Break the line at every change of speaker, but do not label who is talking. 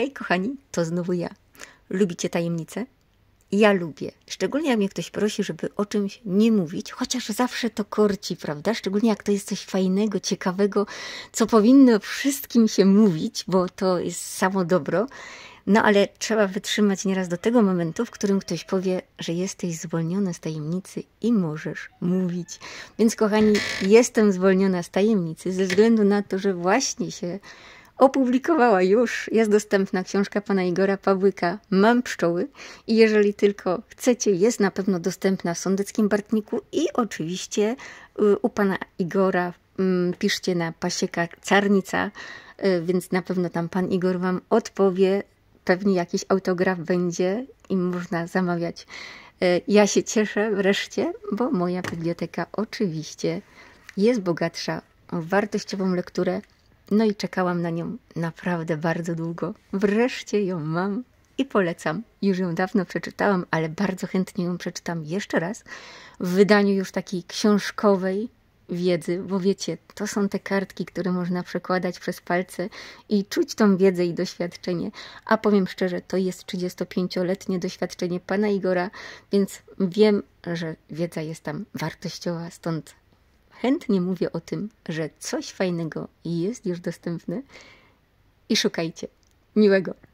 Hej kochani, to znowu ja. Lubicie tajemnice? Ja lubię. Szczególnie jak mnie ktoś prosi, żeby o czymś nie mówić, chociaż zawsze to korci, prawda? Szczególnie jak to jest coś fajnego, ciekawego, co powinno wszystkim się mówić, bo to jest samo dobro. No ale trzeba wytrzymać nieraz do tego momentu, w którym ktoś powie, że jesteś zwolniona z tajemnicy i możesz mówić. Więc kochani, jestem zwolniona z tajemnicy ze względu na to, że właśnie się opublikowała już, jest dostępna książka pana Igora Pawłyka Mam pszczoły i jeżeli tylko chcecie, jest na pewno dostępna w Sądeckim Bartniku i oczywiście y, u pana Igora mm, piszcie na pasieka carnica, y, więc na pewno tam pan Igor wam odpowie, pewnie jakiś autograf będzie i można zamawiać. Y, ja się cieszę wreszcie, bo moja biblioteka oczywiście jest bogatsza wartościową lekturę no i czekałam na nią naprawdę bardzo długo. Wreszcie ją mam i polecam. Już ją dawno przeczytałam, ale bardzo chętnie ją przeczytam jeszcze raz w wydaniu już takiej książkowej wiedzy, bo wiecie, to są te kartki, które można przekładać przez palce i czuć tą wiedzę i doświadczenie. A powiem szczerze, to jest 35-letnie doświadczenie pana Igora, więc wiem, że wiedza jest tam wartościowa, stąd chętnie mówię o tym, że coś fajnego jest już dostępne i szukajcie. Miłego!